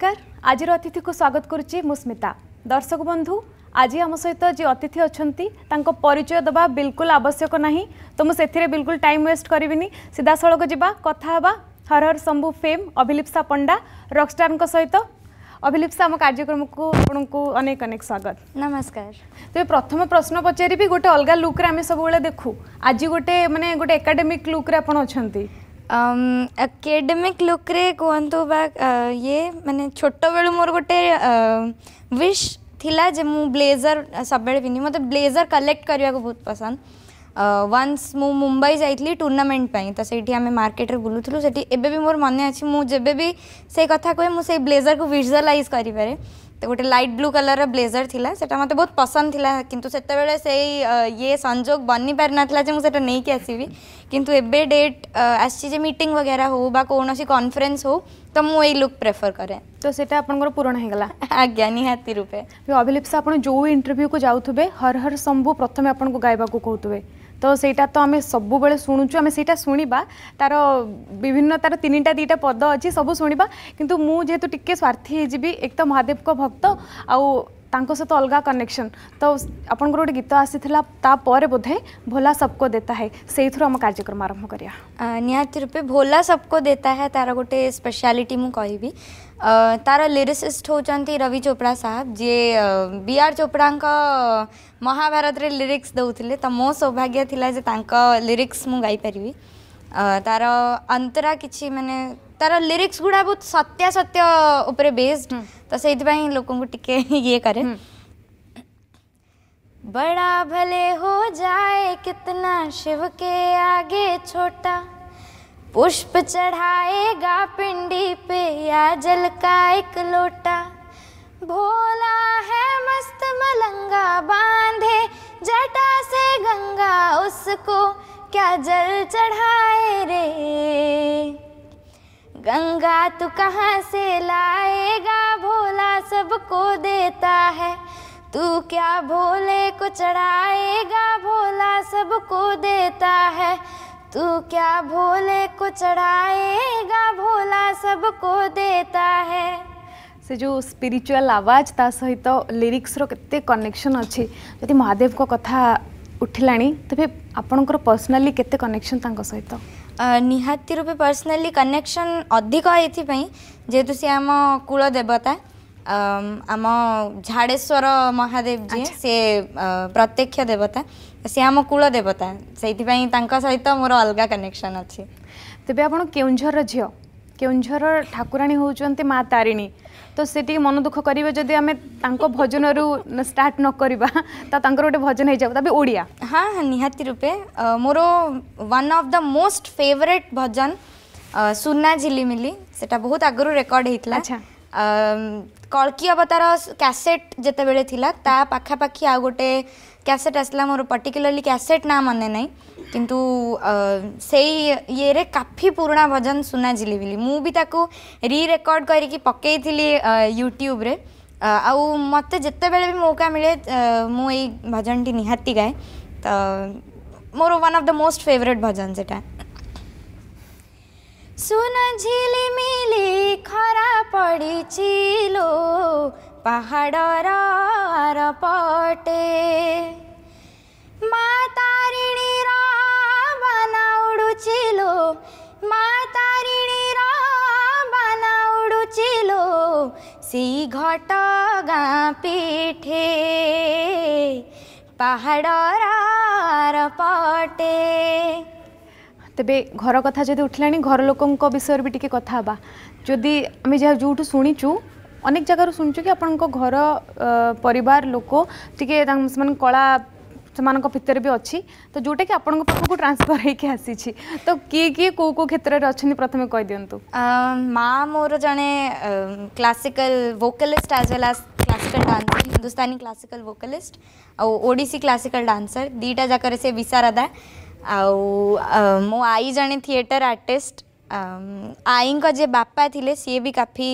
ନମସ୍କାର ଆଜିର ଅତିଥିକୁ ସ୍ୱାଗତ କରୁଛି ମୁଁ ସ୍ମିତା ଦର୍ଶକ ବନ୍ଧୁ ଆଜି ଆମ ସହିତ ଯିଏ ଅତିଥି ଅଛନ୍ତି ତାଙ୍କ ପରିଚୟ ଦେବା ବିଲକୁଲ ଆବଶ୍ୟକ ନାହିଁ ତ ମୁଁ ସେଥିରେ ବିଲକୁଲ ଟାଇମ୍ ୱେଷ୍ଟ କରିବିନି ସିଧାସଳଖ ଯିବା କଥା ହେବା ହର ହର ଶମ୍ଭୁ ଫେମ୍ ଅଭିଲିପ୍ସା ପଣ୍ଡା ରକ୍ଷ୍ଟାରଙ୍କ ସହିତ ଅଭିଲିପ୍ସା ଆମ କାର୍ଯ୍ୟକ୍ରମକୁ ଆପଣଙ୍କୁ ଅନେକ ଅନେକ ସ୍ୱାଗତ ନମସ୍କାର ତେବେ ପ୍ରଥମ ପ୍ରଶ୍ନ ପଚାରିବି ଗୋଟେ ଅଲଗା ଲୁକ୍ରେ ଆମେ ସବୁବେଳେ ଦେଖୁ ଆଜି ଗୋଟେ ମାନେ ଗୋଟେ ଏକାଡେମିକ୍ ଲୁକ୍ରେ ଆପଣ ଅଛନ୍ତି ଏକାଡେମିକ୍ ଲୁକ୍ରେ କୁହନ୍ତୁ ବା ଇଏ ମାନେ ଛୋଟବେଳୁ ମୋର ଗୋଟେ ୱିଶ୍ ଥିଲା ଯେ ମୁଁ ବ୍ଲେଜର୍ ସବୁବେଳେ ପିନ୍ଧିବି ମୋତେ ବ୍ଲେଜର୍ କଲେକ୍ଟ କରିବାକୁ ବହୁତ ପସନ୍ଦ ୱାନ୍ସ ମୁଁ ମୁମ୍ବାଇ ଯାଇଥିଲି ଟୁର୍ଣ୍ଣାମେଣ୍ଟ ପାଇଁ ତ ସେଇଠି ଆମେ ମାର୍କେଟରେ ବୁଲୁଥିଲୁ ସେଠି ଏବେ ବି ମୋର ମନେ ଅଛି ମୁଁ ଯେବେ ବି ସେଇ କଥା କୁହେ ମୁଁ ସେଇ ବ୍ଲେଜର୍କୁ ଭିଜୁଆଲାଇଜ୍ କରିପାରେ ତ ଗୋଟେ ଲାଇଟ୍ ବ୍ଲୁ କଲର୍ର ବ୍ଲେଜର୍ ଥିଲା ସେଟା ମୋତେ ବହୁତ ପସନ୍ଦ ଥିଲା କିନ୍ତୁ ସେତେବେଳେ ସେଇ ଇଏ ସଂଯୋଗ ବନିପାରିନଥିଲା ଯେ ମୁଁ ସେଟା ନେଇକି ଆସିବି କିନ୍ତୁ ଏବେ ଡେଟ୍ ଆସିଛି ଯେ ମିଟିଂ ବଗେରା ହଉ ବା କୌଣସି କନଫରେନ୍ସ ହଉ ତ ମୁଁ ଏଇ ଲୁକ୍ ପ୍ରେଫର କରେ ତ ସେଇଟା ଆପଣଙ୍କର ପୂରଣ ହେଇଗଲା ଆଜ୍ଞା ନିହାତି ରୂପେ ଅଭିଲିପ୍ସା ଆପଣ ଯେଉଁ ଇଣ୍ଟରଭ୍ୟୁକୁ ଯାଉଥିବେ ହର ହର ଶମ୍ଭୁ ପ୍ରଥମେ ଆପଣଙ୍କୁ ଗାଇବାକୁ କହୁଥିବେ ତ ସେଇଟା ତ ଆମେ ସବୁବେଳେ ଶୁଣୁଛୁ ଆମେ ସେଇଟା ଶୁଣିବା ତାର ବିଭିନ୍ନ ତାର ତିନିଟା ଦୁଇଟା ପଦ ଅଛି ସବୁ ଶୁଣିବା କିନ୍ତୁ ମୁଁ ଯେହେତୁ ଟିକେ ସ୍ୱାର୍ଥୀ ହେଇଯିବି ଏକ ତ ମହାଦେବଙ୍କ ଭକ୍ତ ଆଉ ତାଙ୍କ ସହିତ ଅଲଗା କନେକ୍ସନ୍ ତ ଆପଣଙ୍କର ଗୋଟେ ଗୀତ ଆସିଥିଲା ତାପରେ ବୋଧେ ଭୋଲା ସବକୋ ଦେତା ହେ ସେଇଥିରୁ ଆମ କାର୍ଯ୍ୟକ୍ରମ ଆରମ୍ଭ କରିବା ନିହାତି ରୂପେ ଭୋଲା ସବକୋ ଦେତା ହେ ତାର ଗୋଟେ ସ୍ପେଶାଲିଟି ମୁଁ କହିବି ତାର ଲିରିସିଷ୍ଟ ହେଉଛନ୍ତି ରବି ଚୋପଡ଼ା ସାହେବ ଯିଏ ବି ଆର୍ ଚୋପଡ଼ାଙ୍କ ମହାଭାରତରେ ଲିରିକ୍ସ ଦେଉଥିଲେ ତ ମୋ ସୌଭାଗ୍ୟ ଥିଲା ଯେ ତାଙ୍କ ଲିରିକ୍ସ ମୁଁ ଗାଇପାରିବି ତାର ଅନ୍ତରା କିଛି ମାନେ तार लिरिक्स गुडा बहुत ସତ୍ୟାସତ୍ୟ ଉପରେ तो ତ लोक ଲୋକଙ୍କୁ ଟିକେ बड़ा भले हो जाए कितना शिव के आगे छोटा पुष्प चढ़ाएगा पिंडी पे या जल का एक लोटा भोला है मस्त मलंगा बांधे जटा से गंगा उसको क्या जल चढ़ाए रे गंगा तू कहाँ से लाएगा भोला सबको देता है तू क्या भोले को चढ़ाएगा भोला सबको देता है तू क्या भोले को चढ़ाएगा भोला सबको देता है से जो स्पिरिचुअल आवाज ता सहित तो रो के कनेक्शन अच्छी जदि महादेव को कथा उठिला तबे आपनकर पर्सनली केते कनेक्शन तांको सहित ନିହାତି ରୂପେ ପର୍ସନାଲି କନେକ୍ସନ୍ ଅଧିକ ଏଥିପାଇଁ ଯେହେତୁ ସିଏ ଆମ କୁଳ ଦେବତା ଆମ ଝାଡ଼େଶ୍ୱର ମହାଦେବ ଯିଏ ସିଏ ପ୍ରତ୍ୟକ୍ଷ ଦେବତା ସିଏ ଆମ କୁଳ ଦେବତା ସେଇଥିପାଇଁ ତାଙ୍କ ସହିତ ମୋର ଅଲଗା କନେକ୍ସନ୍ ଅଛି ତେବେ ଆପଣ କେଉଁଝରର ଝିଅ କେଉଁଝର ଠାକୁରାଣୀ ହେଉଛନ୍ତି ମା ତାରିଣୀ ତ ସେ ଟିକେ ମନ ଦୁଃଖ କରିବେ ଯଦି ଆମେ ତାଙ୍କ ଭଜନରୁ ଷ୍ଟାର୍ଟ ନ କରିବା ତ ତାଙ୍କର ଗୋଟେ ଭଜନ ହେଇଯାଉ ତାପରେ ଓଡ଼ିଆ ହଁ ହଁ ନିହାତି ରୂପେ ମୋର one of the most favourite ଭଜନ ସୁନା ଝିଲିମିଲି ସେଟା ବହୁତ ଆଗରୁ ରେକର୍ଡ ହେଇଥିଲା କଳ୍କି ଅବତାର କ୍ୟାସେଟ୍ ଯେତେବେଳେ ଥିଲା ତା ପାଖାପାଖି ଆଉ ଗୋଟେ କ୍ୟାସେଟ୍ ଆସିଲା ମୋର ପର୍ଟିକୁଲାରଲି କ୍ୟାସେଟ୍ ନାଁ ମନେ ନାହିଁ କିନ୍ତୁ ସେଇ ଇଏରେ କାଫି ପୁରୁଣା ଭଜନ ସୁନା ଜିଲିବିଲି ମୁଁ ବି ତାକୁ ରିରେକର୍ଡ଼ କରିକି ପକାଇଥିଲି ୟୁଟ୍ୟୁବ୍ରେ ଆଉ ମୋତେ ଯେତେବେଳେ ବି ମୌକା ମିଳେ ମୁଁ ଏଇ ଭଜନଟି ନିହାତି ଗାଏ ତ ମୋର one of the most favourite ଭଜନ ସେଟା ସୁନା ଝିଲିମିଲି ଖରା ପଡ଼ିଛି ଲୋ পাহাড়র পটে মা তারিণীর বানা উড়ুছিল মা তারিণীর বানা উড়ুছিল সেই ঘট গাঁ পিঠে পাহাড়র পটে তেবে ঘর কথা যদি উঠিলা ঘর লোক বিষয়ে বি টিকে কথা হবা যদি আমি যা যেটু শুনিছু অনেক জাগার শুনছো কি আপونکو ঘর পরিবার লোক ঠিকে সমন কলা সমন কো ফিতর বি আছি তো জোটে কি আপونکو পপু কো ট্রান্সফার হেকে আসিছি তো কি কি কো কো ক্ষেত্র রছনি প্রথমে কই দন্তু মা মোর জানে classical vocalist as well as classical dance Hindustani classical vocalist অ ওডিসি ক্লাসিক্যাল ডান্সার ডিটা জাকার সে বিসারাদা অ মো আই জানে থিয়েটার আর্টিস্ট ଆଈଙ୍କ ଯେ ବାପା ଥିଲେ ସିଏ ବି କାଫି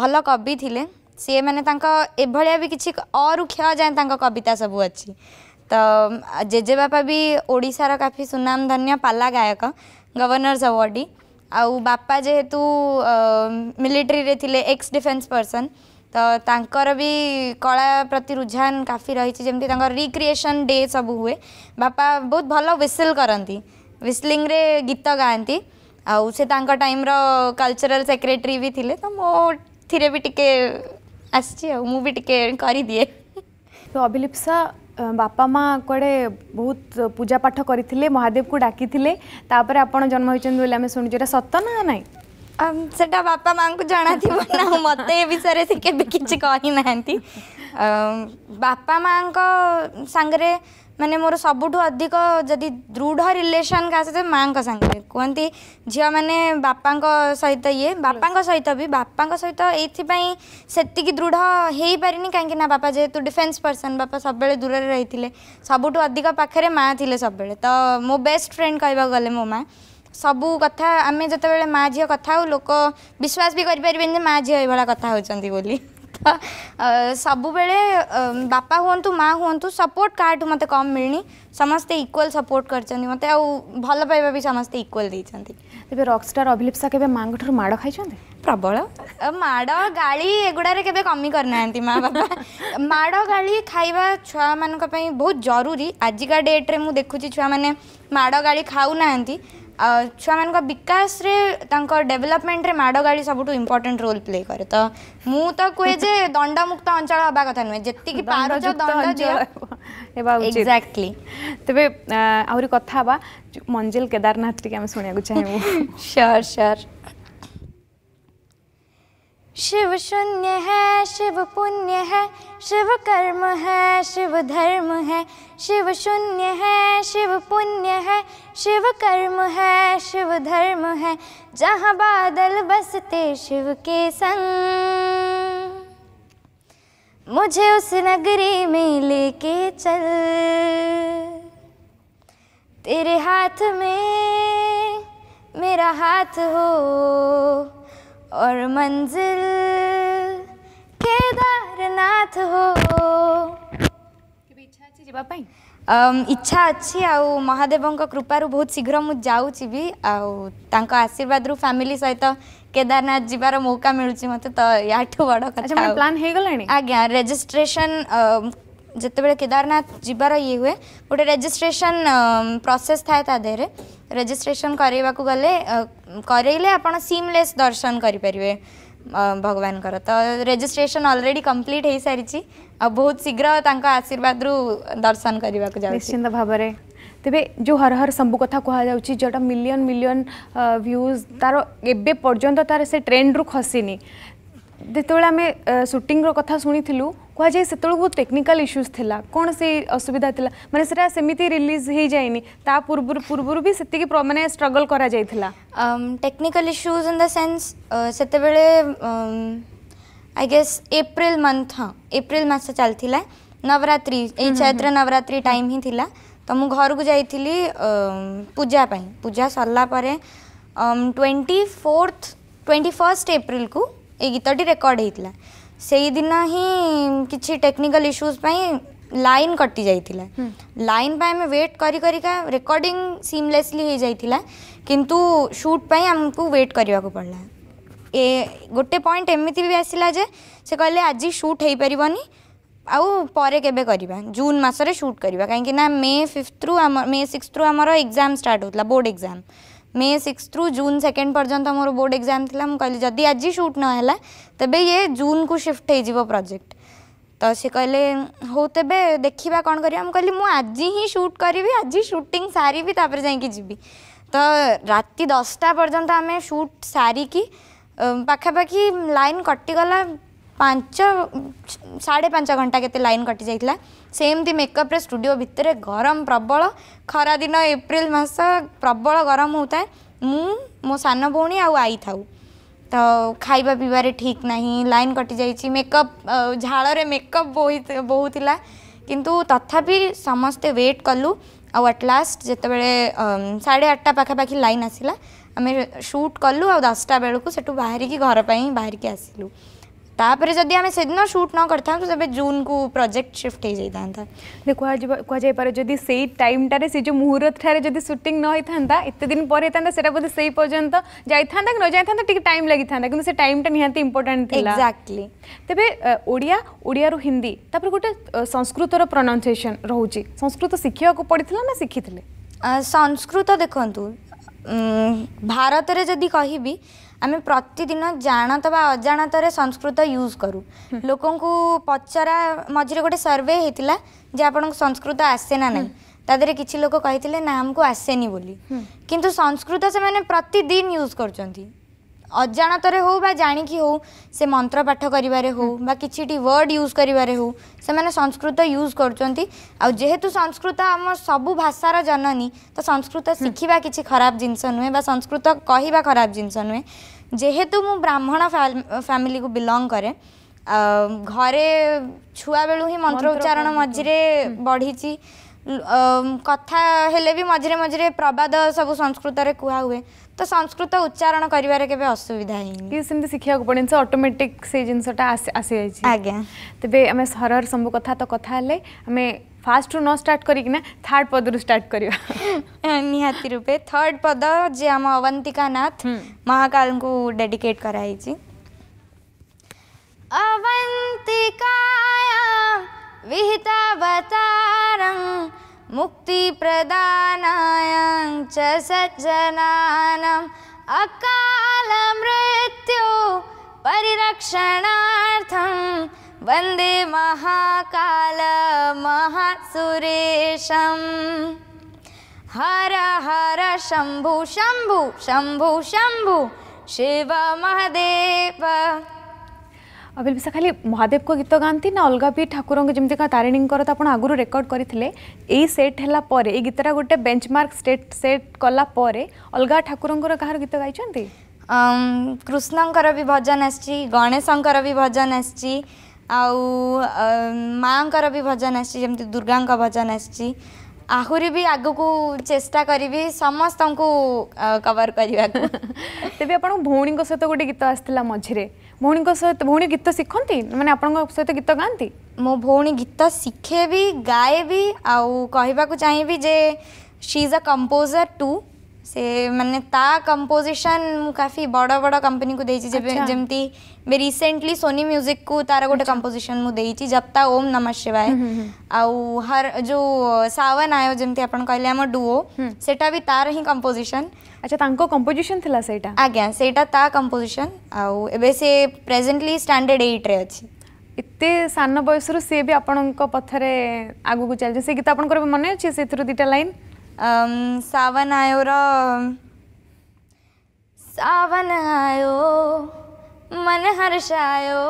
ଭଲ କବି ଥିଲେ ସିଏ ମାନେ ତାଙ୍କ ଏଭଳିଆ ବି କିଛି ଅରୁ କ୍ଷ ଯାଏଁ ତାଙ୍କ କବିତା ସବୁ ଅଛି ତ ଜେଜେବାପା ବି ଓଡ଼ିଶାର କାଫି ସୁନାମ ଧନ୍ୟ ପାଲା ଗାୟକ ଗଭର୍ଣ୍ଣର୍ସ ଆୱାର୍ଡ଼ି ଆଉ ବାପା ଯେହେତୁ ମିଲିଟାରୀରେ ଥିଲେ ଏକ୍ସ ଡିଫେନ୍ସ ପର୍ସନ୍ ତ ତାଙ୍କର ବି କଳା ପ୍ରତି ରୁଝାନ କାଫି ରହିଛି ଯେମିତି ତାଙ୍କର ରିକ୍ରିଏସନ୍ ଡେ ସବୁ ହୁଏ ବାପା ବହୁତ ଭଲ ହ୍ୱିସିଲ୍ କରନ୍ତି ହ୍ୱିସିଲିଂରେ ଗୀତ ଗାଆନ୍ତି ଆଉ ସେ ତାଙ୍କ ଟାଇମ୍ର କଲଚରାଲ୍ ସେକ୍ରେଟେରୀ ବି ଥିଲେ ତ ମୋଥିରେ ବି ଟିକେ ଆସିଛି ଆଉ ମୁଁ ବି ଟିକେ କରିଦିଏ ତ ଅଭିଲିପ୍ସା ବାପା ମା କୁଆଡ଼େ ବହୁତ ପୂଜାପାଠ କରିଥିଲେ ମହାଦେବକୁ ଡାକିଥିଲେ ତାପରେ ଆପଣ ଜନ୍ମ ହୋଇଛନ୍ତି ବୋଲି ଆମେ ଶୁଣିଛୁ ଏଇଟା ସତ ନା ନାହିଁ ସେଟା ବାପା ମାଆଙ୍କୁ ଜଣାଥିବ ନା ମୋତେ ଏ ବିଷୟରେ ସେ କେବେ କିଛି କହିନାହାନ୍ତି ବାପା ମାଆଙ୍କ ସାଙ୍ଗରେ ମାନେ ମୋର ସବୁଠୁ ଅଧିକ ଯଦି ଦୃଢ଼ ରିଲେସନ୍ କାହା ସହିତ ମାଆଙ୍କ ସାଙ୍ଗରେ କୁହନ୍ତି ଝିଅମାନେ ବାପାଙ୍କ ସହିତ ଇଏ ବାପାଙ୍କ ସହିତ ବି ବାପାଙ୍କ ସହିତ ଏଇଥିପାଇଁ ସେତିକି ଦୃଢ଼ ହେଇପାରିନି କାହିଁକି ନା ବାପା ଯେହେତୁ ଡିଫେନ୍ସ ପର୍ସନ୍ ବାପା ସବୁବେଳେ ଦୂରରେ ରହିଥିଲେ ସବୁଠୁ ଅଧିକ ପାଖରେ ମାଆ ଥିଲେ ସବୁବେଳେ ତ ମୋ ବେଷ୍ଟ ଫ୍ରେଣ୍ଡ କହିବାକୁ ଗଲେ ମୋ ମାଆ ସବୁ କଥା ଆମେ ଯେତେବେଳେ ମାଆ ଝିଅ କଥା ହଉ ଲୋକ ବିଶ୍ୱାସ ବି କରିପାରିବେନି ଯେ ମାଆ ଝିଅ ଏଇଭଳିଆ କଥା ହେଉଛନ୍ତି ବୋଲି ସବୁବେଳେ ବାପା ହୁଅନ୍ତୁ ମା ହୁଅନ୍ତୁ ସପୋର୍ଟ କାହାଠୁ ମୋତେ କମ୍ ମିଳିନି ସମସ୍ତେ ଇକ୍ୱାଲ୍ ସପୋର୍ଟ କରିଛନ୍ତି ମୋତେ ଆଉ ଭଲ ପାଇବା ବି ସମସ୍ତେ ଇକ୍ୱାଲ୍ ଦେଇଛନ୍ତି ତେବେ ରକ୍ଷ୍ଟାର ଅଭିଲିପ୍ସା କେବେ ମାଆଙ୍କଠାରୁ ମାଡ଼ ଖାଇଛନ୍ତି ପ୍ରବଳ ମାଡ଼ ଗାଳି ଏଗୁଡ଼ାରେ କେବେ କମି କରିନାହାନ୍ତି ମା ବାପା ମାଡ଼ ଗାଳି ଖାଇବା ଛୁଆମାନଙ୍କ ପାଇଁ ବହୁତ ଜରୁରୀ ଆଜିକା ଡେଟ୍ରେ ମୁଁ ଦେଖୁଛି ଛୁଆମାନେ ମାଡ଼ ଗାଳି ଖାଉନାହାନ୍ତି ଛୁଆମାନଙ୍କ ବିକାଶରେ ତାଙ୍କ ଡେଭଲପମେଣ୍ଟରେ ମାଡ଼ଗାଳି ସବୁଠୁ ଇମ୍ପୋର୍ଟାଣ୍ଟ ରୋଲ୍ ପ୍ଲେ କରେ ତ ମୁଁ ତ କୁହେ ଯେ ଦଣ୍ଡମୁକ୍ତ ଅଞ୍ଚଳ ହେବା କଥା ନୁହେଁ ଯେତିକି ପାରୁଛ ଦଣ୍ଡ ଦିଅ ଏକ୍ଜାକ୍ଟଲି ତେବେ ଆହୁରି କଥା ହେବା ମଞ୍ଜିଲ କେଦାରନାଥ ଟିକେ ଆମେ ଶୁଣିବାକୁ ଚାହିଁବୁ ସିଓର ସିଓର शिव शून्य है शिव पुण्य है शिव कर्म है शिव धर्म है शिव शून्य है शिव पुण्य है शिव कर्म है शिव धर्म है जहाँ बादल बसते शिव के संग मुझे उस नगरी में लेके चल तेरे हाथ में मेरा हाथ हो और मंजिल केदारनाथ हो केबे इच्छा अच्छी आउ महादेवों कृपार बहुत शीघ्र मुझे जाऊँगी भी आउ आशीर्वाद फैमिली सहित केदारनाथ जबार मौका मिलूँ मत तो याठू बड़ कथा अच्छा, प्लान आज्ञा रेजिस्ट्रेशन ଯେତେବେଳେ କେଦାରନାଥ ଯିବାର ଇଏ ହୁଏ ଗୋଟେ ରେଜିଷ୍ଟ୍ରେସନ୍ ପ୍ରୋସେସ୍ ଥାଏ ତା ଦେହରେ ରେଜିଷ୍ଟ୍ରେସନ୍ କରାଇବାକୁ ଗଲେ କରାଇଲେ ଆପଣ ସିମ୍ଲେସ୍ ଦର୍ଶନ କରିପାରିବେ ଭଗବାନଙ୍କର ତ ରେଜିଷ୍ଟ୍ରେସନ୍ ଅଲରେଡ଼ି କମ୍ପ୍ଲିଟ୍ ହୋଇସାରିଛି ଆଉ ବହୁତ ଶୀଘ୍ର ତାଙ୍କ ଆଶୀର୍ବାଦରୁ ଦର୍ଶନ କରିବାକୁ ଯାଉଛି ନିଶ୍ଚିନ୍ତ ଭାବରେ ତେବେ ଯେଉଁ ହର ହର ଶମ୍ଭୁ କଥା କୁହାଯାଉଛି ଯେଉଁଟା ମିଲିୟନ୍ ମିଲିୟନ୍ ଭ୍ୟୁଜ୍ ତା'ର ଏବେ ପର୍ଯ୍ୟନ୍ତ ତା'ର ସେ ଟ୍ରେଣ୍ଡରୁ ଖସିନି ଯେତେବେଳେ ଆମେ ସୁଟିଂର କଥା ଶୁଣିଥିଲୁ କୁହାଯାଏ ସେତେବେଳକୁ ଟେକ୍ନିକାଲ୍ ଇସ୍ୟୁଜ୍ ଥିଲା କ'ଣ ସେଇ ଅସୁବିଧା ଥିଲା ମାନେ ସେଟା ସେମିତି ରିଲିଜ୍ ହେଇଯାଇନି ତା ପୂର୍ବରୁ ପୂର୍ବରୁ ବି ସେତିକି ମାନେ ଷ୍ଟ୍ରଗଲ୍ କରାଯାଇଥିଲା technical issues in the sense ସେତେବେଳେ ଆଇ ଗେସ୍ ଏପ୍ରିଲ ମନ୍ଥ ହଁ ଏପ୍ରିଲ ମାସ ଚାଲିଥିଲା ନବରାତ୍ରି ଏଇ ଚୈତ୍ର ନବରାତ୍ରି ଟାଇମ୍ ହିଁ ଥିଲା ତ ମୁଁ ଘରକୁ ଯାଇଥିଲି ପୂଜା ପାଇଁ ପୂଜା ସରିଲା ପରେ ଟ୍ୱେଣ୍ଟି ଫୋର୍ଥ ଟ୍ୱେଣ୍ଟି ଫର୍ଷ୍ଟ ଏପ୍ରିଲକୁ ଏଇ ଗୀତଟି ରେକର୍ଡ଼ ହେଇଥିଲା ᱥᱮᱭᱤᱫ নাহি কিᱪᱷি টেকনিক্যাল ইস্যুস পই লাইন কাটতি যাইতিলা লাইন পই আমি ওয়েট করি করি কা রেকর্ডিং সিমলেসলি হেই যাইতিলা কিন্তু শুট পই আমাকো ওয়েট করিবা কো পড়লা এ গট পয়েন্ট এমিতি বি আসিলা জে সে কইলে আজি শুট হেই পারিবনি আউ পরে কেবে করিবা জুন মাসারে শুট করিবা কারণ কি না মে 5 থ্রু আম মে 6 থ্রু আমরো এক্সাম স্টার্ট হুতলা বোর্ড এক্সাম मे सिक्स रु जून सेकेंड पर्यंत मोर बोर्ड एग्जाम था मुझे जदि आज सुट नाला तेज ये जून को शिफ्ट हो प्रोजेक्ट तो सी कहले हो तेज देखा कौन कर कहली मुझे आज ही सुट करी आज सुटिंग सारी जाकि तो राति दसटा पर्यटन आम सुट सारिकी पाखापाखि लाइन कटिगला ପାଞ୍ଚ ସାଢ଼େ ପାଞ୍ଚ ଘଣ୍ଟା କେତେ ଲାଇନ୍ କଟିଯାଇଥିଲା ସେମିତି ମେକଅପ୍ରେ ଷ୍ଟୁଡ଼ିଓ ଭିତରେ ଗରମ ପ୍ରବଳ ଖରାଦିନ ଏପ୍ରିଲ ମାସ ପ୍ରବଳ ଗରମ ହେଉଥାଏ ମୁଁ ମୋ ସାନ ଭଉଣୀ ଆଉ ଆଈ ଥାଉ ତ ଖାଇବା ପିଇବାରେ ଠିକ୍ ନାହିଁ ଲାଇନ୍ କଟିଯାଇଛି ମେକଅପ୍ ଝାଳରେ ମେକଅପ୍ ବୋହି ବହୁଥିଲା କିନ୍ତୁ ତଥାପି ସମସ୍ତେ ୱେଟ୍ କଲୁ ଆଉ ଆଟ୍ ଲାଷ୍ଟ ଯେତେବେଳେ ସାଢ଼େ ଆଠଟା ପାଖାପାଖି ଲାଇନ୍ ଆସିଲା ଆମେ ସୁଟ୍ କଲୁ ଆଉ ଦଶଟା ବେଳକୁ ସେଠୁ ବାହାରିକି ଘର ପାଇଁ ବାହାରିକି ଆସିଲୁ ତାପରେ ଯଦି ଆମେ ସେଦିନ ସୁଟ୍ ନ କରିଥାନ୍ତୁ ତେବେ ଜୁନ୍କୁ ପ୍ରୋଜେକ୍ଟ ସିଫ୍ଟ ହେଇଯାଇଥାନ୍ତା କୁହାଯିବ କୁହାଯାଇପାରେ ଯଦି ସେଇ ଟାଇମ୍ଟାରେ ସେ ଯେଉଁ ମୁହୂର୍ତ୍ତଠାରେ ଯଦି ସୁଟିଂ ନ ହେଇଥାନ୍ତା ଏତେ ଦିନ ପରେ ହେଇଥାନ୍ତା ସେଇଟା ବୋଧେ ସେଇ ପର୍ଯ୍ୟନ୍ତ ଯାଇଥାନ୍ତା କି ନ ଯାଇଥାନ୍ତା ଟିକେ ଟାଇମ୍ ଲାଗିଥାନ୍ତା କିନ୍ତୁ ସେ ଟାଇମ୍ଟା ନିହାତି ଇମ୍ପୋର୍ଟାଣ୍ଟ ଥିଲା ଏକ୍ଜାକ୍ଟଲି ତେବେ ଓଡ଼ିଆ ଓଡ଼ିଆରୁ ହିନ୍ଦୀ ତାପରେ ଗୋଟେ ସଂସ୍କୃତର ପ୍ରନାଉନ୍ସିଏସନ୍ ରହୁଛି ସଂସ୍କୃତ ଶିଖିବାକୁ ପଡ଼ିଥିଲା ନା ଶିଖିଥିଲେ ସଂସ୍କୃତ ଦେଖନ୍ତୁ ଭାରତରେ ଯଦି କହିବି ଆମେ ପ୍ରତିଦିନ ଜାଣତ ବା ଅଜାଣତରେ ସଂସ୍କୃତ ୟୁଜ୍ କରୁ ଲୋକଙ୍କୁ ପଚରା ମଝିରେ ଗୋଟେ ସର୍ଭେ ହେଇଥିଲା ଯେ ଆପଣଙ୍କୁ ସଂସ୍କୃତ ଆସେ ନା ନାହିଁ ତା ଦେହରେ କିଛି ଲୋକ କହିଥିଲେ ନା ଆମକୁ ଆସେନି ବୋଲି କିନ୍ତୁ ସଂସ୍କୃତ ସେମାନେ ପ୍ରତିଦିନ ୟୁଜ୍ କରୁଛନ୍ତି ଅଜାଣତରେ ହେଉ ବା ଜାଣିକି ହେଉ ସେ ମନ୍ତ୍ର ପାଠ କରିବାରେ ହେଉ ବା କିଛିଟି ୱାର୍ଡ଼ ୟୁଜ୍ କରିବାରେ ହେଉ ସେମାନେ ସଂସ୍କୃତ ୟୁଜ୍ କରୁଛନ୍ତି ଆଉ ଯେହେତୁ ସଂସ୍କୃତ ଆମ ସବୁ ଭାଷାର ଜନନୀ ତ ସଂସ୍କୃତ ଶିଖିବା କିଛି ଖରାପ ଜିନିଷ ନୁହେଁ ବା ସଂସ୍କୃତ କହିବା ଖରାପ ଜିନିଷ ନୁହେଁ ଯେହେତୁ ମୁଁ ବ୍ରାହ୍ମଣ ଫ୍ୟାମିଲିକୁ ବିଲଙ୍ଗ କରେ ଘରେ ଛୁଆବେଳୁ ହିଁ ମନ୍ତ୍ର ଉଚ୍ଚାରଣ ମଝିରେ ବଢ଼ିଛି କଥା ହେଲେ ବି ମଝିରେ ମଝିରେ ପ୍ରବାଦ ସବୁ ସଂସ୍କୃତରେ କୁହା ହୁଏ तो संस्कृत उच्चारण गरेर के असुविधा नै सिमी सिक्किम अटोमेटिक सही जिस आसा तपाईँ अब सर न स्टार्ट गरिकन थर्ड पदरु स्टार निहति रूप थर्ड पद जे आम अवन्ती नाथ महाकाल डेडिकेट गराह मुक्तिप्रदानायां च सज्जनानाम् अकालमृत्यो परिरक्षणार्थं वन्दे महाकाल महासुरेशम् हर हर शम्भु शम्भु शिव महदेव ଅଭିଲ ବିଶା ଖାଲି ମହାଦେବଙ୍କ ଗୀତ ଗାଆନ୍ତି ନା ଅଲଗା ବି ଠାକୁରଙ୍କୁ ଯେମିତି କ'ଣ ତାରିଣୀଙ୍କର ତ ଆପଣ ଆଗରୁ ରେକର୍ଡ କରିଥିଲେ ଏଇ ସେଟ୍ ହେଲା ପରେ ଏଇ ଗୀତଟା ଗୋଟେ ବେଞ୍ଚ ମାର୍କ ସେଟ୍ ସେଟ୍ କଲା ପରେ ଅଲଗା ଠାକୁରଙ୍କର କାହାର ଗୀତ ଗାଇଛନ୍ତି କୃଷ୍ଣଙ୍କର ବି ଭଜନ ଆସିଛି ଗଣେଶଙ୍କର ବି ଭଜନ ଆସିଛି ଆଉ ମାଆଙ୍କର ବି ଭଜନ ଆସିଛି ଯେମିତି ଦୁର୍ଗାଙ୍କ ଭଜନ ଆସିଛି ଆହୁରି ବି ଆଗକୁ ଚେଷ୍ଟା କରିବି ସମସ୍ତଙ୍କୁ କଭର କରିବାକୁ ତେବେ ଆପଣଙ୍କ ଭଉଣୀଙ୍କ ସହିତ ଗୋଟେ ଗୀତ ଆସିଥିଲା ମଝିରେ ଭଉଣୀଙ୍କ ସହିତ ଭଉଣୀ ଗୀତ ଶିଖନ୍ତି ମାନେ ଆପଣଙ୍କ ସହିତ ଗୀତ ଗାଆନ୍ତି ମୋ ଭଉଣୀ ଗୀତ ଶିଖେ ବି ଗାଏ ବି ଆଉ କହିବାକୁ ଚାହିଁବି ଯେ she is a composer too ସେ ମାନେ ତା କମ୍ପୋଜିସନ୍ ମୁଁ କାଫି ବଡ଼ ବଡ଼ କମ୍ପାନୀକୁ ଦେଇଛି ଯେମିତି ରିସେଣ୍ଟଲି ସୋନି ମ୍ୟୁଜିକ୍କୁ ତାର ଗୋଟେ କମ୍ପୋଜିସନ୍ ମୁଁ ଦେଇଛି ଜପ୍ତା ଓମ୍ ନମ ଶିବାୟ ଆଉ ହର ଯେଉଁ ସାୱନ ଆୟ ଯେମିତି ଆପଣ କହିଲେ ଆମ ଡୁଓ ସେଟା ବି ତାର ହିଁ କମ୍ପୋଜିସନ୍ আচ্ছা তাঙ্কো কম্পোজিশন থিলা সেইটা আজ্ঞা সেইটা তা কম্পোজিশন আউ এবে সে প্রেজেন্টলি স্ট্যান্ডার্ড 8 রে আছে এতে সান বয়সর সে বি আপনক পথরে আগুকু চলছে সে গীত আপনকর মনে আছে সেথুর দুইটা লাইন सावन आयो र सावन आयो मन हर्षायो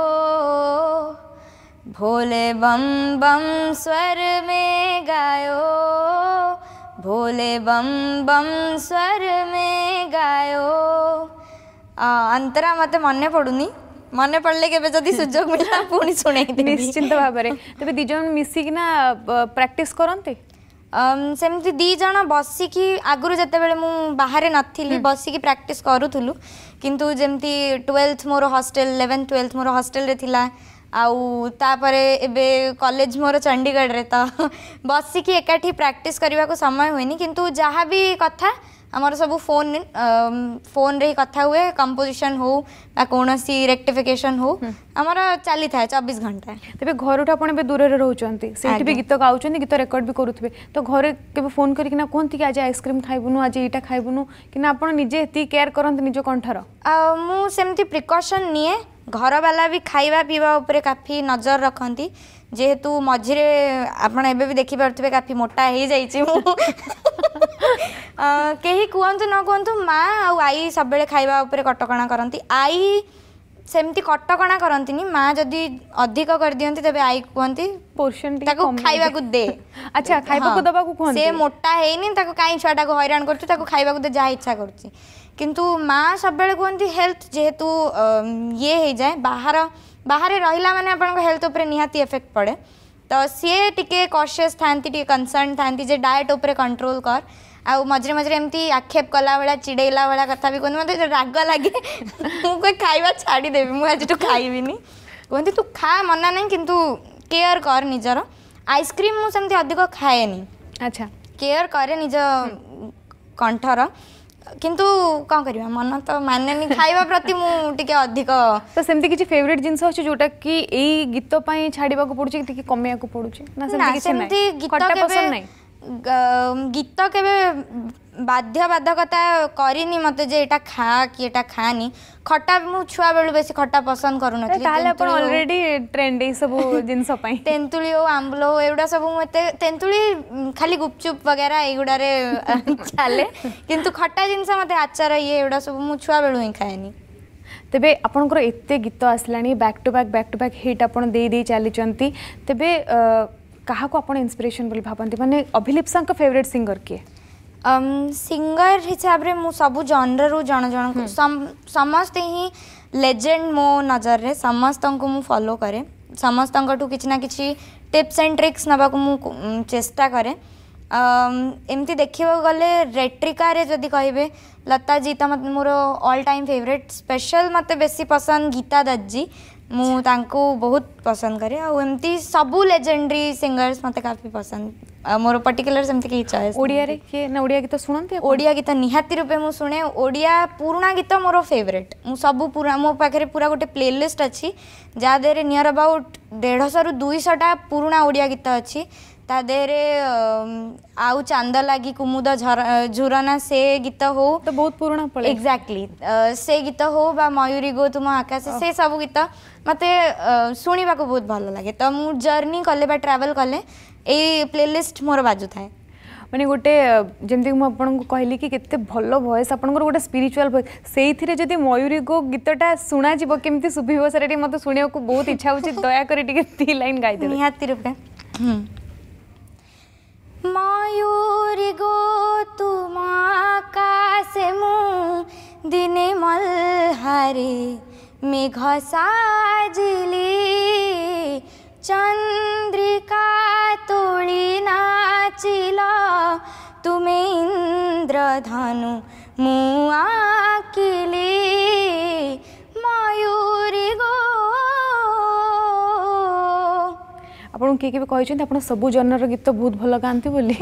भोले बम बम स्वर में गायो भोले बम बम स्वर में गायो अंतरा मत मन पड़ुनी মনে পড়লে কেবে যদি সুযোগ মিলা পুনি শুনে নিশ্চিন্ত ভাবে তবে দুজন মিশিকিনা প্র্যাকটিস করতে ସେମିତି ଦୁଇ ଜଣ ବସିକି ଆଗରୁ ଯେତେବେଳେ ମୁଁ ବାହାରେ ନଥିଲି ବସିକି ପ୍ରାକ୍ଟିସ୍ କରୁଥିଲୁ କିନ୍ତୁ ଯେମିତି ଟୁଏଲ୍ଥ ମୋର ହଷ୍ଟେଲ ଇଲେଭେନ୍ଥ ଟୁଏଲ୍ଥ ମୋର ହଷ୍ଟେଲରେ ଥିଲା ଆଉ ତା'ପରେ ଏବେ କଲେଜ ମୋର ଚଣ୍ଡିଗଡ଼ରେ ତ ବସିକି ଏକାଠି ପ୍ରାକ୍ଟିସ୍ କରିବାକୁ ସମୟ ହୁଏନି କିନ୍ତୁ ଯାହା ବି କଥା ଆମର ସବୁ ଫୋନ୍ ଫୋନ୍ରେ ହିଁ କଥା ହୁଏ କମ୍ପୋଜିସନ୍ ହଉ ବା କୌଣସି ରେକ୍ଟିଫିକେସନ୍ ହଉ ଆମର ଚାଲିଥାଏ ଚବିଶ ଘଣ୍ଟା ତେବେ ଘରଠୁ ଆପଣ ଏବେ ଦୂରରେ ରହୁଛନ୍ତି ସେଇଠି ବି ଗୀତ ଗାଉଛନ୍ତି ଗୀତ ରେକର୍ଡ ବି କରୁଥିବେ ତ ଘରେ କେବେ ଫୋନ୍ କରିକିନା କୁହନ୍ତି କି ଆଜି ଆଇସ୍କ୍ରିମ୍ ଖାଇବୁନୁ ଆଜି ଏଇଟା ଖାଇବୁନୁ କିନା ଆପଣ ନିଜେ ଏତିକି କେୟାର କରନ୍ତି ନିଜ କଣ୍ଠର ମୁଁ ସେମିତି ପ୍ରିକସନ୍ ନିଏ ଘରବାଲା ବି ଖାଇବା ପିଇବା ଉପରେ କାଫି ନଜର ରଖନ୍ତି ଯେହେତୁ ମଝିରେ ଆପଣ ଏବେ ବି ଦେଖିପାରୁଥିବେ କାଫି ମୋଟା ହେଇଯାଇଛି ମୁଁ କେହି କୁହନ୍ତୁ ନ କୁହନ୍ତୁ ମା ଆଉ ଆଈ ସବୁବେଳେ ଖାଇବା ଉପରେ କଟକଣା କରନ୍ତି ଆଈ ସେମିତି କଟକଣା କରନ୍ତିନି ମା ଯଦି ଅଧିକ କରିଦିଅନ୍ତି ତେବେ ଆଈ କୁହନ୍ତି ତାକୁ ଖାଇବାକୁ ଦେ ଆଚ୍ଛା ଖାଇବାକୁ ଦେବାକୁ କୁହନ୍ତି ସେ ମୋଟା ହେଇନି ତାକୁ କାହିଁ ଛୁଆଟାକୁ ହଇରାଣ କରୁଛୁ ତାକୁ ଖାଇବାକୁ ଦେ ଯାହା ଇଚ୍ଛା କରୁଛି କିନ୍ତୁ ମା ସବୁବେଳେ କୁହନ୍ତି ହେଲ୍ଥ ଯେହେତୁ ଇଏ ହେଇଯାଏ ବାହାର ବାହାରେ ରହିଲା ମାନେ ଆପଣଙ୍କ ହେଲ୍ଥ ଉପରେ ନିହାତି ଏଫେକ୍ଟ ପଡ଼େ ତ ସିଏ ଟିକେ କସିୟସ୍ ଥାନ୍ତି ଟିକେ କନସର୍ନ ଥାନ୍ତି ଯେ ଡାଏଟ୍ ଉପରେ କଣ୍ଟ୍ରୋଲ କର ଆଉ ମଝିରେ ମଝିରେ ଏମିତି ଆକ୍ଷେପ କଲା ଭଳିଆ ଚିଡ଼େଇଲା ଭଳିଆ କଥା ବି କୁହନ୍ତି ମୋତେ ରାଗ ଲାଗେ ମୁଁ କୁହେ ଖାଇବା ଛାଡ଼ିଦେବି ମୁଁ ଆଜିଠୁ ଖାଇବିନି କୁହନ୍ତି ତୁ ଖା ମନା ନାହିଁ କିନ୍ତୁ କେୟାର କର ନିଜର ଆଇସ୍କ୍ରିମ୍ ମୁଁ ସେମିତି ଅଧିକ ଖାଏନି ଆଚ୍ଛା କେୟାର କରେ ନିଜ କଣ୍ଠର କିନ୍ତୁ କ'ଣ କରିବା ମନ ତ ମାନେନି ଖାଇବା ପ୍ରତି ମୁଁ ଟିକେ ଅଧିକ ତ ସେମିତି କିଛି ଫେଭରେଟ୍ ଜିନିଷ ଅଛି ଯୋଉଟା କି ଏଇ ଗୀତ ପାଇଁ ଛାଡ଼ିବାକୁ ପଡ଼ୁଛି କି ଟିକେ କମେଇବାକୁ ପଡ଼ୁଛି ନା ସେମିତି ଗୀତ ପସନ୍ଦ ନାହିଁ ଗୀତ କେବେ ବାଧ୍ୟବାଧକତା କରିନି ମୋତେ ଯେ ଏଇଟା ଖା କି ଏଇଟା ଖାଆନି ଖଟା ମୁଁ ଛୁଆବେଳୁ ବେଶୀ ଖଟା ପସନ୍ଦ କରୁନଥିଲି ତାହେଲେ ଆପଣ ଅଲରେଡି ଟ୍ରେଣ୍ଡ ଏଇ ସବୁ ଜିନିଷ ପାଇଁ ତେନ୍ତୁଳି ଓ ଆମ୍ବୁଲ ଏଗୁଡ଼ା ସବୁ ମୁଁ ଏତେ ତେନ୍ତୁଳି ଖାଲି ଗୁପଚୁପ ବଗେରା ଏଇଗୁଡ଼ାରେ ଚାଲେ କିନ୍ତୁ ଖଟା ଜିନିଷ ମୋତେ ଆଚାର ଇଏ ଏଗୁଡ଼ା ସବୁ ମୁଁ ଛୁଆବେଳୁ ହିଁ ଖାଏନି ତେବେ ଆପଣଙ୍କର ଏତେ ଗୀତ ଆସିଲାଣି back to back back to back hit ଆପଣ ଦେଇ ଦେଇ ଚାଲିଛନ୍ତି ତେବେ କାହାକୁ ଆପଣ ଇନ୍ସପିରେସନ୍ ବୋଲି ଭାବନ୍ତି ମାନେ ଅଭିଲିପ୍ସାଙ୍କ ଫେଭରେଟ୍ ସିଙ୍ଗର କିଏ ସିଙ୍ଗର ହିସାବରେ ମୁଁ ସବୁ ଜନରରୁ ଜଣ ଜଣଙ୍କୁ ସମସ୍ତେ ହିଁ ଲେଜେଣ୍ଡ ମୋ ନଜରରେ ସମସ୍ତଙ୍କୁ ମୁଁ ଫଲୋ କରେ ସମସ୍ତଙ୍କଠୁ କିଛି ନା କିଛି ଟିପ୍ସ ଆଣ୍ଡ ଟ୍ରିକ୍ସ ନେବାକୁ ମୁଁ ଚେଷ୍ଟା କରେ ଏମିତି ଦେଖିବାକୁ ଗଲେ ରେଟ୍ରିକାରେ ଯଦି କହିବେ ଲତାଜୀ ତ ମୋତେ ମୋର ଅଲ୍ ଟାଇମ୍ ଫେଭରେଟ୍ ସ୍ପେଶାଲ୍ ମୋତେ ବେଶୀ ପସନ୍ଦ ଗୀତା ଦତ୍ଜୀ ମୁଁ ତାଙ୍କୁ ବହୁତ ପସନ୍ଦ କରେ ଆଉ ଏମିତି ସବୁ ଲେଜେଣ୍ଡରୀ ସିଙ୍ଗର୍ସ ମୋତେ କାଫି ପସନ୍ଦ ମୋର ପର୍ଟିକୁଲାର ସେମିତି କେହି ଚଏସ୍ ଓଡ଼ିଆରେ କିଏ ନା ଓଡ଼ିଆ ଗୀତ ଶୁଣନ୍ତି ଓଡ଼ିଆ ଗୀତ ନିହାତି ରୂପେ ମୁଁ ଶୁଣେ ଓଡ଼ିଆ ପୁରୁଣା ଗୀତ ମୋର ଫେଭରେଟ୍ ମୁଁ ସବୁ ପୁରା ମୋ ପାଖରେ ପୁରା ଗୋଟେ ପ୍ଲେଲିଷ୍ଟ ଅଛି ଯାହା ଦେହରେ ନିୟର ଆବାଉଟ୍ ଦେଢ଼ଶହରୁ ଦୁଇଶହଟା ପୁରୁଣା ଓଡ଼ିଆ ଗୀତ ଅଛି ତା ଦେହରେ ଆଉ ଚାନ୍ଦ ଲାଗି କୁମୁଦ ଝୁରନା ସେ ଗୀତ ହଉ ତ ବହୁତ ପୁରୁଣା ଏକ୍ଜାକ୍ଟଲି ସେ ଗୀତ ହଉ ବା ମୟୁରୀ ଗୋ ତୁମ ଆକାଶ ସେ ସବୁ ଗୀତ ମୋତେ ଶୁଣିବାକୁ ବହୁତ ଭଲ ଲାଗେ ତ ମୁଁ ଜର୍ଣ୍ଣି କଲେ ବା ଟ୍ରାଭେଲ୍ କଲେ ଏଇ ପ୍ଲେଲିଷ୍ଟ ମୋର ବାଜୁଥାଏ ମାନେ ଗୋଟେ ଯେମିତି ମୁଁ ଆପଣଙ୍କୁ କହିଲି କି କେତେ ଭଲ ଭଏସ୍ ଆପଣଙ୍କର ଗୋଟେ ସ୍ପିରିଚୁଆଲ୍ ଭଏସ୍ ସେଇଥିରେ ଯଦି ମୟୂରୀ ଗୋ ଗୀତଟା ଶୁଣାଯିବ କେମିତି ଶୁଭିବ ସେଇଟା ଟିକେ ମୋତେ ଶୁଣିବାକୁ ବହୁତ ଇଚ୍ଛା ହେଉଛି ଦୟାକରି ଟିକେ ଦୁଇ ଲାଇନ୍ ଗାଇଦେବେ ନିହାତି ରୂପେ ମୟୂରୀ ଗୋ ତୁମ ଆକାଶ ମୁଁ ଦିନେ ମଲ୍ହାରେ मेघ साजली चंद्रिका तोली नाचिल तुमे इंद्रधनु मुआकिली मयूरी गो ଆପଣ କିଏ କେବେ କହିଛନ୍ତି ଆପଣ ସବୁ ଜନର ଗୀତ ବହୁତ ଭଲ ଗାଆନ୍ତି ବୋଲି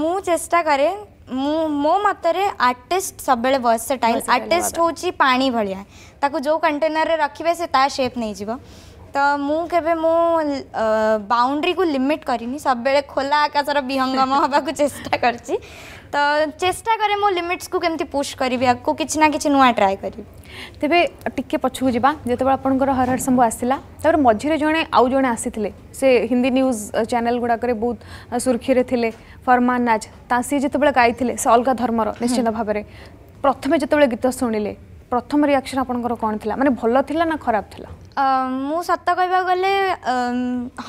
ମୁଁ ଚେଷ୍ଟା କରେ ମୋ ମତରେ ଆର୍ଟିଷ୍ଟ ସବୁବେଳେ ଭର୍ସେଟାଇଲ୍ ଆର୍ଟିଷ୍ଟ ହେଉଛି ପାଣି ଭଳିଆ ତାକୁ ଯେଉଁ କଣ୍ଟେନରରେ ରଖିବେ ସେ ତା ସେପ୍ ନେଇଯିବ ତ ମୁଁ କେବେ ମୁଁ ବାଉଣ୍ଡ୍ରିକୁ ଲିମିଟ୍ କରିନି ସବୁବେଳେ ଖୋଲା ଆକାଶର ବିହଙ୍ଗମ ହେବାକୁ ଚେଷ୍ଟା କରିଛି ତ ଚେଷ୍ଟା କରେ ମୋ ଲିମିଟ୍ସକୁ କେମିତି ପୁଶ୍ କରିବି ଆଗକୁ କିଛି ନା କିଛି ନୂଆ ଟ୍ରାଏ କରିବି ତେବେ ଟିକେ ପଛକୁ ଯିବା ଯେତେବେଳେ ଆପଣଙ୍କର ହର ହର ଶମ୍ଭୁ ଆସିଲା ତାପରେ ମଝିରେ ଜଣେ ଆଉ ଜଣେ ଆସିଥିଲେ ସେ ହିନ୍ଦୀ ନ୍ୟୁଜ୍ ଚ୍ୟାନେଲ୍ ଗୁଡ଼ାକରେ ବହୁତ ସୁର୍ଖିରେ ଥିଲେ ଫରମାନ ନାଜ ତା ସିଏ ଯେତେବେଳେ ଗାଇଥିଲେ ସେ ଅଲଗା ଧର୍ମର ନିଶ୍ଚିନ୍ତ ଭାବରେ ପ୍ରଥମେ ଯେତେବେଳେ ଗୀତ ଶୁଣିଲେ ପ୍ରଥମ ରିଆକ୍ସନ୍ ଆପଣଙ୍କର କ'ଣ ଥିଲା ମାନେ ଭଲ ଥିଲା ନା ଖରାପ ଥିଲା ମୁଁ ସତ କହିବାକୁ ଗଲେ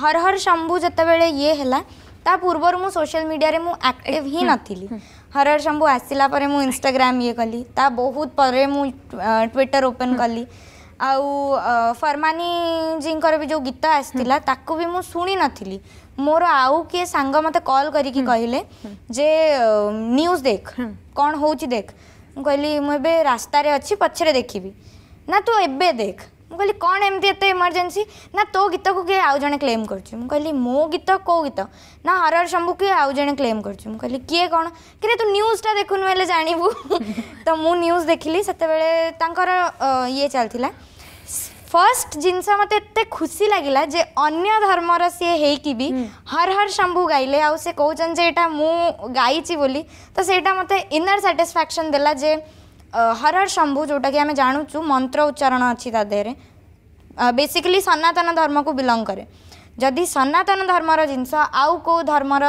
ହର ହର ଶମ୍ଭୁ ଯେତେବେଳେ ଇଏ ହେଲା ତା ପୂର୍ବରୁ ମୁଁ ସୋସିଆଲ ମିଡ଼ିଆରେ ମୁଁ ଆକ୍ଟିଭ୍ ହିଁ ନଥିଲି ହର ହର ଶମ୍ଭୁ ଆସିଲା ପରେ ମୁଁ ଇନଷ୍ଟାଗ୍ରାମ୍ ଇଏ କଲି ତା ବହୁତ ପରେ ମୁଁ ଟ୍ୱିଟର ଓପନ୍ କଲି ଆଉ ଫର୍ମାନୀଜୀଙ୍କର ବି ଯେଉଁ ଗୀତ ଆସିଥିଲା ତାକୁ ବି ମୁଁ ଶୁଣିନଥିଲି ମୋର ଆଉ କିଏ ସାଙ୍ଗ ମୋତେ କଲ୍ କରିକି କହିଲେ ଯେ ନ୍ୟୁଜ୍ ଦେଖ କ'ଣ ହେଉଛି ଦେଖ ମୁଁ କହିଲି ମୁଁ ଏବେ ରାସ୍ତାରେ ଅଛି ପଛରେ ଦେଖିବି ନା ତୁ ଏବେ ଦେଖ ମୁଁ କହିଲି କ'ଣ ଏମିତି ଏତେ ଇମର୍ଜେନ୍ସି ନା ତୋ ଗୀତକୁ କିଏ ଆଉ ଜଣେ କ୍ଲେମ୍ କରୁଛି ମୁଁ କହିଲି ମୋ ଗୀତ କେଉଁ ଗୀତ ନା ହରର ଶମ୍ଭୁ କିଏ ଆଉ ଜଣେ କ୍ଲେମ୍ କରୁଛି ମୁଁ କହିଲି କିଏ କ'ଣ କିରେ ତୁ ନ୍ୟୁଜ୍ଟା ଦେଖୁନୁ ହେଲେ ଜାଣିବୁ ତ ମୁଁ ନ୍ୟୁଜ୍ ଦେଖିଲି ସେତେବେଳେ ତାଙ୍କର ଇଏ ଚାଲିଥିଲା ଫର୍ଷ୍ଟ ଜିନିଷ ମୋତେ ଏତେ ଖୁସି ଲାଗିଲା ଯେ ଅନ୍ୟ ଧର୍ମର ସିଏ ହେଇକି ବି ହର ହର ଶମ୍ଭୁ ଗାଇଲେ ଆଉ ସେ କହୁଛନ୍ତି ଯେ ଏଇଟା ମୁଁ ଗାଇଛି ବୋଲି ତ ସେଇଟା ମୋତେ ଇନର୍ ସାଟିସ୍ଫ୍ୟାକ୍ସନ୍ ଦେଲା ଯେ ହର ହର ଶମ୍ଭୁ ଯେଉଁଟାକି ଆମେ ଜାଣୁଛୁ ମନ୍ତ୍ର ଉଚ୍ଚାରଣ ଅଛି ତା ଦେହରେ ବେସିକାଲି ସନାତନ ଧର୍ମକୁ ବିଲଙ୍ଗ କରେ ଯଦି ସନାତନ ଧର୍ମର ଜିନିଷ ଆଉ କେଉଁ ଧର୍ମର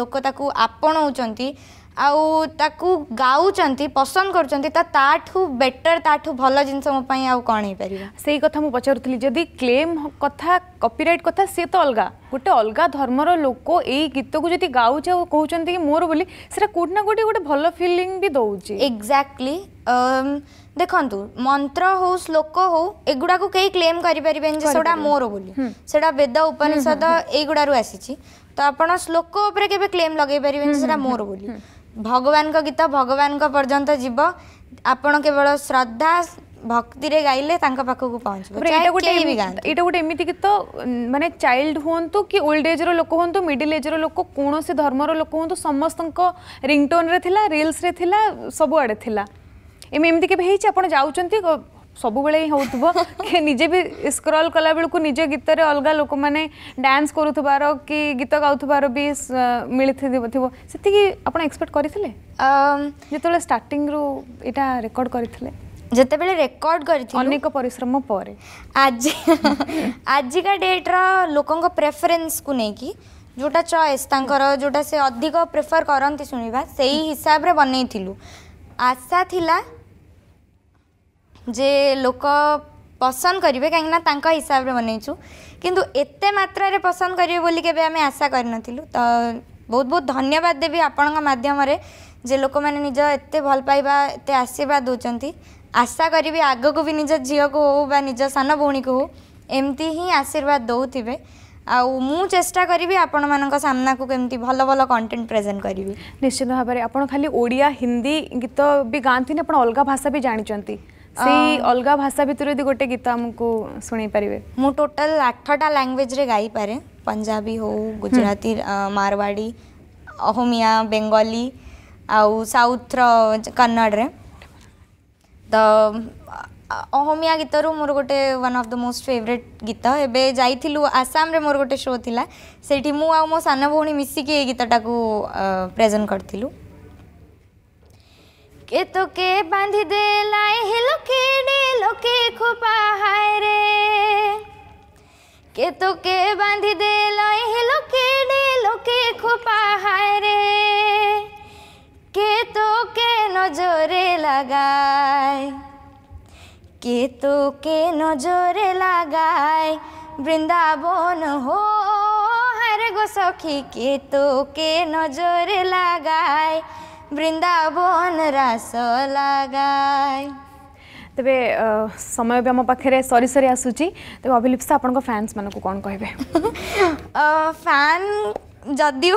ଲୋକ ତାକୁ ଆପଣାଉଛନ୍ତି ଆଉ ତାକୁ ଗାଉଛନ୍ତି ପସନ୍ଦ କରୁଛନ୍ତି ତା ତାଠୁ ବେଟର ତାଠୁ ଭଲ ଜିନିଷ ମୋ ପାଇଁ ଆଉ କ'ଣ ହେଇପାରିବ ସେଇ କଥା ମୁଁ ପଚାରୁଥିଲି ଯଦି କ୍ଲେମ୍ କଥା କପିରାଇଟ୍ କଥା ସିଏ ତ ଅଲଗା ଗୋଟେ ଅଲଗା ଧର୍ମର ଲୋକ ଏଇ ଗୀତକୁ ଯଦି ଗାଉଛି ଆଉ କହୁଛନ୍ତି କି ମୋର ବୋଲି ସେଟା କୋଉଠି ନା କୋଉଠି ଗୋଟେ ଭଲ ଫିଲିଂ ବି ଦଉଛି ଏକ୍ଜାକ୍ଟଲି ଦେଖନ୍ତୁ ମନ୍ତ୍ର ହଉ ଶ୍ଲୋକ ହଉ ଏଗୁଡ଼ାକୁ କେହି କ୍ଲେମ୍ କରିପାରିବେନି ଯେ ସେଗୁଡ଼ା ମୋର ବୋଲି ସେଟା ବେଦ ଉପନିଷଦ ଏଇଗୁଡ଼ାରୁ ଆସିଛି ତ ଆପଣ ଶ୍ଲୋକ ଉପରେ କେବେ କ୍ଲେମ୍ ଲଗେଇ ପାରିବେନି ସେଟା ମୋର ବୋଲି ଭଗବାନଙ୍କ ଗୀତ ଭଗବାନଙ୍କ ପର୍ଯ୍ୟନ୍ତ ଯିବ ଆପଣ କେବଳ ଶ୍ରଦ୍ଧା ଭକ୍ତିରେ ଗାଇଲେ ତାଙ୍କ ପାଖକୁ ପହଞ୍ଚିବ ଏଇଟା ଗୋଟେ ଏମିତି ଗୀତ ମାନେ ଚାଇଲ୍ଡ ହୁଅନ୍ତୁ କି ଓଲ୍ଡ ଏଜ୍ର ଲୋକ ହୁଅନ୍ତୁ ମିଡିଲ୍ ଏଜ୍ର ଲୋକ କୌଣସି ଧର୍ମର ଲୋକ ହୁଅନ୍ତୁ ସମସ୍ତଙ୍କ ରିଙ୍ଗଟୋନ୍ରେ ଥିଲା ରିଲ୍ସରେ ଥିଲା ସବୁଆଡ଼େ ଥିଲା ଏମିତି କେବେ ହେଇଛି ଆପଣ ଯାଉଛନ୍ତି ସବୁବେଳେ ହିଁ ହେଉଥିବ ନିଜେ ବି ସ୍କ୍ରଲ୍ କଲାବେଳକୁ ନିଜ ଗୀତରେ ଅଲଗା ଲୋକମାନେ ଡ୍ୟାନ୍ସ କରୁଥିବାର କି ଗୀତ ଗାଉଥିବାର ବି ମିଳିଥିବ ସେତିକି ଆପଣ ଏକ୍ସପେକ୍ଟ କରିଥିଲେ ଯେତେବେଳେ ଷ୍ଟାର୍ଟିଂରୁ ଏଇଟା ରେକର୍ଡ଼ କରିଥିଲେ ଯେତେବେଳେ ରେକର୍ଡ଼ କରିଥିଲି ଅନେକ ପରିଶ୍ରମ ପରେ ଆଜି ଆଜିକା ଡେଟ୍ର ଲୋକଙ୍କ ପ୍ରେଫରେନ୍ସକୁ ନେଇକି ଯେଉଁଟା ଚଏସ୍ ତାଙ୍କର ଯେଉଁଟା ସେ ଅଧିକ ପ୍ରିଫର୍ କରନ୍ତି ଶୁଣିବା ସେଇ ହିସାବରେ ବନେଇଥିଲୁ ଆଶା ଥିଲା ଯେ ଲୋକ ପସନ୍ଦ କରିବେ କାହିଁକିନା ତାଙ୍କ ହିସାବରେ ବନେଇଛୁ କିନ୍ତୁ ଏତେ ମାତ୍ରାରେ ପସନ୍ଦ କରିବେ ବୋଲି କେବେ ଆମେ ଆଶା କରିନଥିଲୁ ତ ବହୁତ ବହୁତ ଧନ୍ୟବାଦ ଦେବି ଆପଣଙ୍କ ମାଧ୍ୟମରେ ଯେ ଲୋକମାନେ ନିଜ ଏତେ ଭଲ ପାଇବା ଏତେ ଆଶୀର୍ବାଦ ଦେଉଛନ୍ତି ଆଶା କରିବି ଆଗକୁ ବି ନିଜ ଝିଅକୁ ହଉ ବା ନିଜ ସାନ ଭଉଣୀକୁ ହଉ ଏମିତି ହିଁ ଆଶୀର୍ବାଦ ଦେଉଥିବେ ଆଉ ମୁଁ ଚେଷ୍ଟା କରିବି ଆପଣମାନଙ୍କ ସାମ୍ନାକୁ କେମିତି ଭଲ ଭଲ କଣ୍ଟେଣ୍ଟ ପ୍ରେଜେଣ୍ଟ କରିବି ନିଶ୍ଚିତ ଭାବରେ ଆପଣ ଖାଲି ଓଡ଼ିଆ ହିନ୍ଦୀ ଗୀତ ବି ଗାଆନ୍ତିନି ଆପଣ ଅଲଗା ଭାଷା ବି ଜାଣିଛନ୍ତି ସେଇ ଅଲଗା ଭାଷା ଭିତରୁ ଯଦି ଗୋଟେ ଗୀତ ଆମକୁ ଶୁଣେଇ ପାରିବେ ମୁଁ ଟୋଟାଲ ଆଠଟା ଲାଙ୍ଗୁଏଜରେ ଗାଇପାରେ ପଞ୍ଜାବୀ ହଉ ଗୁଜୁରାତି ମାରୱାଡ଼ି ଅହମିଆ ବେଙ୍ଗଲୀ ଆଉ ସାଉଥର କନ୍ନଡ଼ରେ ତ ଅହମିଆ ଗୀତରୁ ମୋର ଗୋଟେ one of the most favourite ଗୀତ ଏବେ ଯାଇଥିଲୁ ଆସାମରେ ମୋର ଗୋଟେ ଶୋ ଥିଲା ସେଇଠି ମୁଁ ଆଉ ମୋ ସାନ ଭଉଣୀ ମିଶିକି ଏଇ ଗୀତଟାକୁ ପ୍ରେଜେଣ୍ଟ କରିଥିଲୁ কে তোকে বাঁধি দেলাই হে লোকে ডে লোকে খোপা হায় রে কে তোকে বাঁধি দেলাই হে লোকে ডে লোকে খোপা হায় রে কে তোকে নজরে লাগায় কে তোকে নজরে লাগায় বৃন্দাবন হো হায় রে গো সখী কে তোকে নজরে লাগায় বৃন্দাবন রাস লাগায় ତେବେ ସମୟ ବି ଆମ ପାଖରେ ସରି ସରି ଆସୁଛି ତେବେ ଅଭିଲିପ୍ସା ଆପଣଙ୍କ ଫ୍ୟାନ୍ସମାନଙ୍କୁ କ'ଣ କହିବେ ଫ୍ୟାନ୍ ଯଦି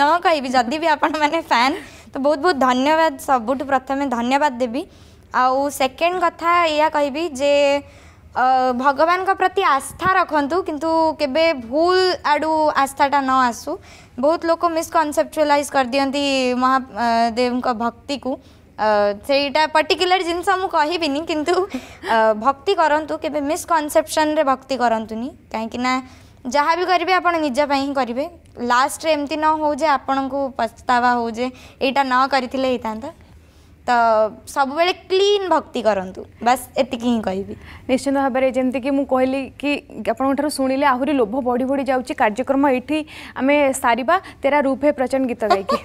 ନ କହିବି ଯଦି ବି ଆପଣମାନେ ଫ୍ୟାନ୍ ତ ବହୁତ ବହୁତ ଧନ୍ୟବାଦ ସବୁଠୁ ପ୍ରଥମେ ଧନ୍ୟବାଦ ଦେବି ଆଉ ସେକେଣ୍ଡ କଥା ଏଇଆ କହିବି ଯେ ଭଗବାନଙ୍କ ପ୍ରତି ଆସ୍ଥା ରଖନ୍ତୁ କିନ୍ତୁ କେବେ ଭୁଲ ଆଡ଼ୁ ଆସ୍ଥାଟା ନ ଆସୁ ବହୁତ ଲୋକ ମିସକନସେପଚୁଆଲାଇଜ୍ କରିଦିଅନ୍ତି ମହାଦେବଙ୍କ ଭକ୍ତିକୁ ସେଇଟା ପର୍ଟିକୁଲାର ଜିନିଷ ମୁଁ କହିବିନି କିନ୍ତୁ ଭକ୍ତି କରନ୍ତୁ କେବେ ମିସକନସେପସନରେ ଭକ୍ତି କରନ୍ତୁନି କାହିଁକି ନା ଯାହା ବି କରିବେ ଆପଣ ନିଜ ପାଇଁ ହିଁ କରିବେ ଲାଷ୍ଟରେ ଏମିତି ନ ହେଉ ଯେ ଆପଣଙ୍କୁ ପସ୍ତାବା ହେଉ ଯେ ଏଇଟା ନ କରିଥିଲେ ହେଇଥାନ୍ତା ତ ସବୁବେଳେ କ୍ଲିନ୍ ଭକ୍ତି କରନ୍ତୁ ବାସ୍ ଏତିକି ହିଁ କହିବି ନିଶ୍ଚିନ୍ତ ଭାବରେ ଯେମିତିକି ମୁଁ କହିଲି କି ଆପଣଙ୍କ ଠାରୁ ଶୁଣିଲେ ଆହୁରି ଲୋଭ ବଢ଼ି ବଢ଼ି ଯାଉଛି କାର୍ଯ୍ୟକ୍ରମ ଏଇଠି ଆମେ ସାରିବା ତେରା ରୂପ ହେ ପ୍ରଚଣ୍ଡ ଗୀତ ଗାଇକି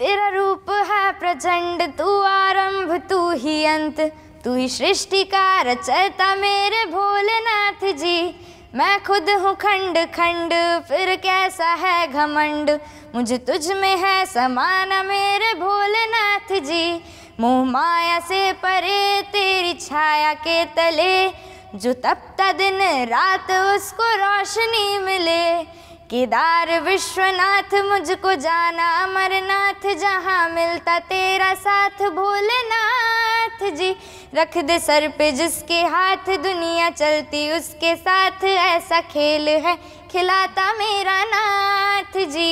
तेरा रूप है प्रचंड तू आरंभ तू ही अंत तू ही सृष्टि का रचयता मेरे भोलेनाथ जी मैं खुद हूँ खंड खंड फिर कैसा है घमंड मुझे तुझ में है समाना मेरे भोलेनाथ जी मुँह माया से परे तेरी छाया के तले जो तपता दिन रात उसको रोशनी मिले केदार विश्वनाथ मुझको जाना अमरनाथ जहाँ मिलता तेरा साथ भोलेनाथ साथ जी रख दे सर पे जिसके हाथ दुनिया चलती उसके साथ ऐसा खेल है खिलाता मेरा नाथ जी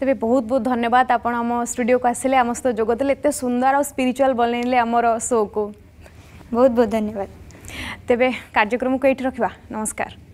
तेज बहुत बहुत धन्यवाद आपण स्टूडियो को आसिले आम सहित जोगदे एत सुंदर और स्पिरिचुआल बनइले आमर शो को बहुत बहुत धन्यवाद तेरे कार्यक्रम को ये रखा नमस्कार